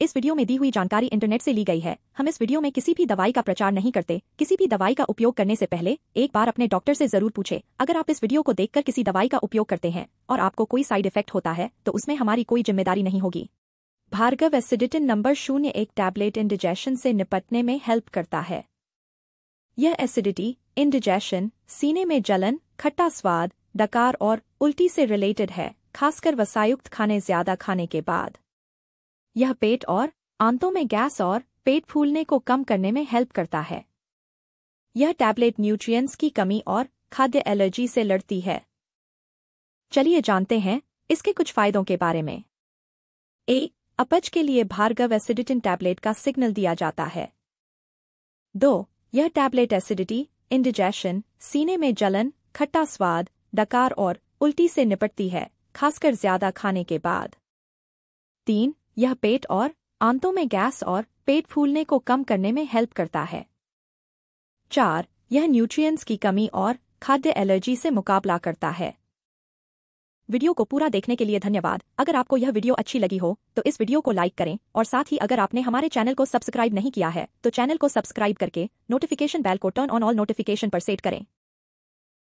इस वीडियो में दी हुई जानकारी इंटरनेट से ली गई है हम इस वीडियो में किसी भी दवाई का प्रचार नहीं करते किसी भी दवाई का उपयोग करने से पहले एक बार अपने डॉक्टर से जरूर पूछे अगर आप इस वीडियो को देखकर किसी दवाई का उपयोग करते हैं और आपको कोई साइड इफेक्ट होता है तो उसमें हमारी कोई जिम्मेदारी नहीं होगी भार्गव एसिडिटिन नंबर शून्य एक टैबलेट इंडिजेशन से निपटने में हेल्प करता है यह एसिडिटी इंडिजेशन सीने में जलन खट्टा स्वाद डकार और उल्टी से रिलेटेड है खासकर वसायुक्त खाने ज्यादा खाने के बाद यह पेट और आंतों में गैस और पेट फूलने को कम करने में हेल्प करता है यह टैबलेट न्यूट्रिएंट्स की कमी और खाद्य एलर्जी से लड़ती है चलिए जानते हैं इसके कुछ फायदों के बारे में ए अपच के लिए भार्गव एसिडिटिन टैबलेट का सिग्नल दिया जाता है दो यह टैबलेट एसिडिटी इंडिजेशन सीने में जलन खट्टा स्वाद डकार और उल्टी से निपटती है खासकर ज्यादा खाने के बाद तीन यह पेट और आंतों में गैस और पेट फूलने को कम करने में हेल्प करता है चार यह न्यूट्रिएंट्स की कमी और खाद्य एलर्जी से मुकाबला करता है वीडियो को पूरा देखने के लिए धन्यवाद अगर आपको यह वीडियो अच्छी लगी हो तो इस वीडियो को लाइक करें और साथ ही अगर आपने हमारे चैनल को सब्सक्राइब नहीं किया है तो चैनल को सब्सक्राइब करके नोटिफिकेशन बैल को टर्न ऑन ऑल नोटिफिकेशन पर सेट करें